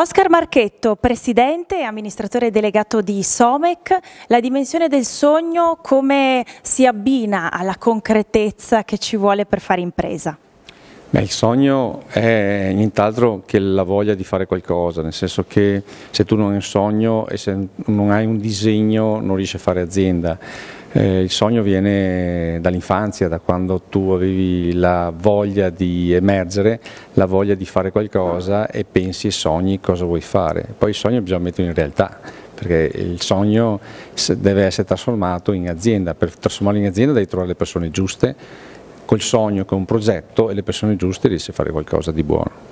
Oscar Marchetto, presidente e amministratore delegato di Somec, la dimensione del sogno come si abbina alla concretezza che ci vuole per fare impresa? Beh, il sogno è nient'altro che la voglia di fare qualcosa, nel senso che se tu non hai un sogno e se non hai un disegno non riesci a fare azienda. Eh, il sogno viene dall'infanzia, da quando tu avevi la voglia di emergere, la voglia di fare qualcosa e pensi e sogni cosa vuoi fare. Poi il sogno bisogna metterlo in realtà, perché il sogno deve essere trasformato in azienda. Per trasformarlo in azienda devi trovare le persone giuste, col sogno, con un progetto e le persone giuste riesci a fare qualcosa di buono.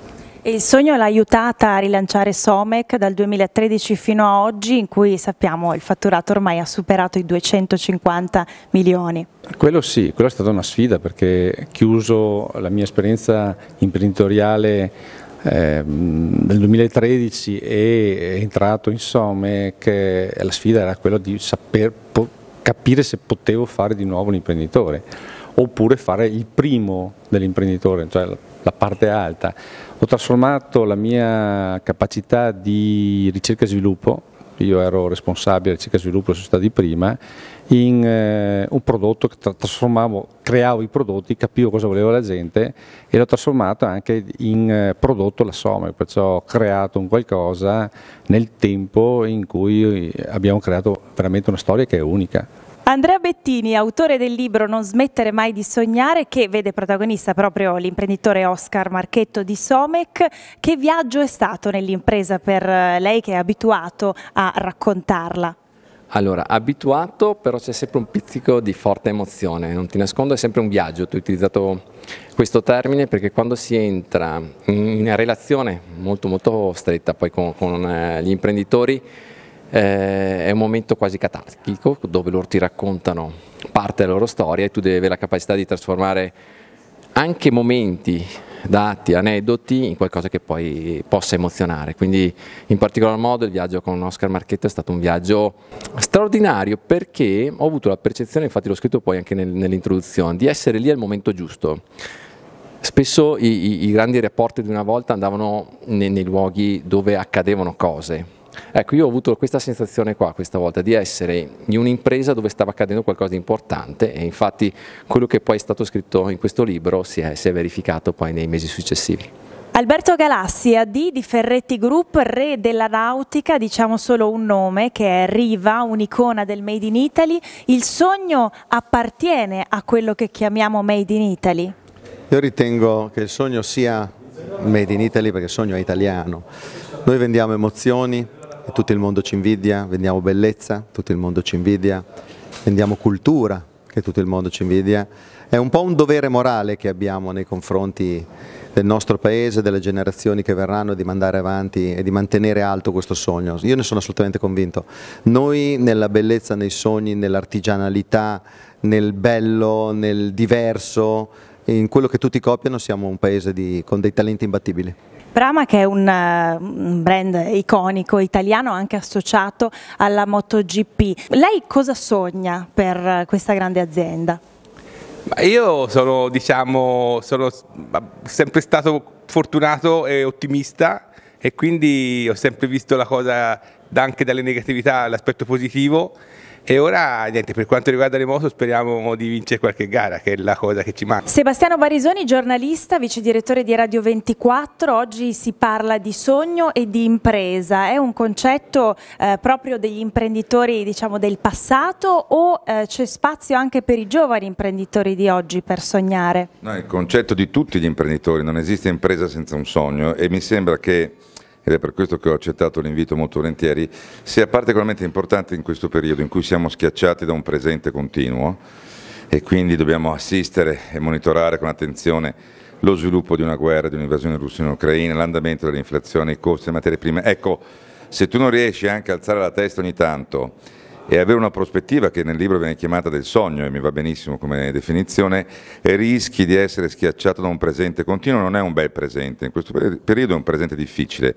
E il sogno l'ha aiutata a rilanciare Somec dal 2013 fino a oggi, in cui sappiamo il fatturato ormai ha superato i 250 milioni. Quello sì, quella è stata una sfida perché chiuso la mia esperienza imprenditoriale ehm, nel 2013 è entrato in Somec, eh, la sfida era quella di saper, capire se potevo fare di nuovo l'imprenditore oppure fare il primo dell'imprenditore, cioè la parte alta. Ho trasformato la mia capacità di ricerca e sviluppo, io ero responsabile di ricerca e sviluppo della società di prima, in eh, un prodotto che trasformavo, creavo i prodotti, capivo cosa voleva la gente e l'ho trasformato anche in eh, prodotto la Sommer, perciò ho creato un qualcosa nel tempo in cui abbiamo creato veramente una storia che è unica. Andrea Bettini, autore del libro Non smettere mai di sognare, che vede protagonista proprio l'imprenditore Oscar Marchetto di Somec, che viaggio è stato nell'impresa per eh, lei che è abituato a raccontarla? Allora, abituato, però c'è sempre un pizzico di forte emozione, non ti nascondo, è sempre un viaggio, tu hai utilizzato questo termine perché quando si entra in una relazione molto molto stretta poi con, con eh, gli imprenditori, eh, è un momento quasi catartico dove loro ti raccontano parte della loro storia e tu devi avere la capacità di trasformare anche momenti, dati, aneddoti in qualcosa che poi possa emozionare. Quindi in particolar modo il viaggio con Oscar Marchetto è stato un viaggio straordinario perché ho avuto la percezione, infatti l'ho scritto poi anche nel, nell'introduzione, di essere lì al momento giusto. Spesso i, i, i grandi reporter di una volta andavano nei, nei luoghi dove accadevano cose, Ecco, io ho avuto questa sensazione qua questa volta di essere in un'impresa dove stava accadendo qualcosa di importante e infatti quello che poi è stato scritto in questo libro si è, si è verificato poi nei mesi successivi. Alberto Galassi, AD di Ferretti Group, re della nautica, diciamo solo un nome che è Riva, un'icona del Made in Italy. Il sogno appartiene a quello che chiamiamo Made in Italy? Io ritengo che il sogno sia Made in Italy perché il sogno è italiano. Noi vendiamo emozioni, e tutto il mondo ci invidia, vendiamo bellezza, tutto il mondo ci invidia, vendiamo cultura, che tutto il mondo ci invidia. È un po' un dovere morale che abbiamo nei confronti del nostro paese, delle generazioni che verranno, di mandare avanti e di mantenere alto questo sogno. Io ne sono assolutamente convinto. Noi nella bellezza, nei sogni, nell'artigianalità, nel bello, nel diverso, in quello che tutti copiano siamo un paese di, con dei talenti imbattibili che è un, eh, un brand iconico italiano anche associato alla MotoGP. Lei cosa sogna per questa grande azienda? Io sono, diciamo, sono sempre stato fortunato e ottimista e quindi ho sempre visto la cosa anche dalle negatività, l'aspetto positivo e ora niente, per quanto riguarda le moto speriamo di vincere qualche gara che è la cosa che ci manca. Sebastiano Barisoni, giornalista, vice direttore di Radio 24, oggi si parla di sogno e di impresa, è un concetto eh, proprio degli imprenditori diciamo, del passato o eh, c'è spazio anche per i giovani imprenditori di oggi per sognare? No, è il concetto di tutti gli imprenditori, non esiste impresa senza un sogno e mi sembra che ed è per questo che ho accettato l'invito molto volentieri, sia particolarmente importante in questo periodo in cui siamo schiacciati da un presente continuo e quindi dobbiamo assistere e monitorare con attenzione lo sviluppo di una guerra, di un'invasione russa in Ucraina, l'andamento dell'inflazione, i costi delle materie prime. Ecco, se tu non riesci anche a alzare la testa ogni tanto e avere una prospettiva che nel libro viene chiamata del sogno e mi va benissimo come definizione, rischi di essere schiacciato da un presente continuo, non è un bel presente, in questo periodo è un presente difficile,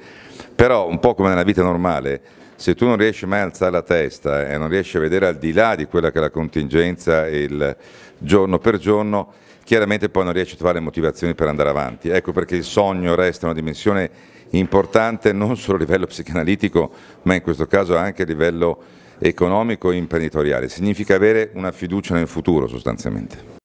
però un po' come nella vita normale, se tu non riesci mai a alzare la testa eh, e non riesci a vedere al di là di quella che è la contingenza il giorno per giorno, chiaramente poi non riesci a trovare motivazioni per andare avanti. Ecco perché il sogno resta una dimensione importante non solo a livello psicanalitico, ma in questo caso anche a livello economico e imprenditoriale, significa avere una fiducia nel futuro sostanzialmente.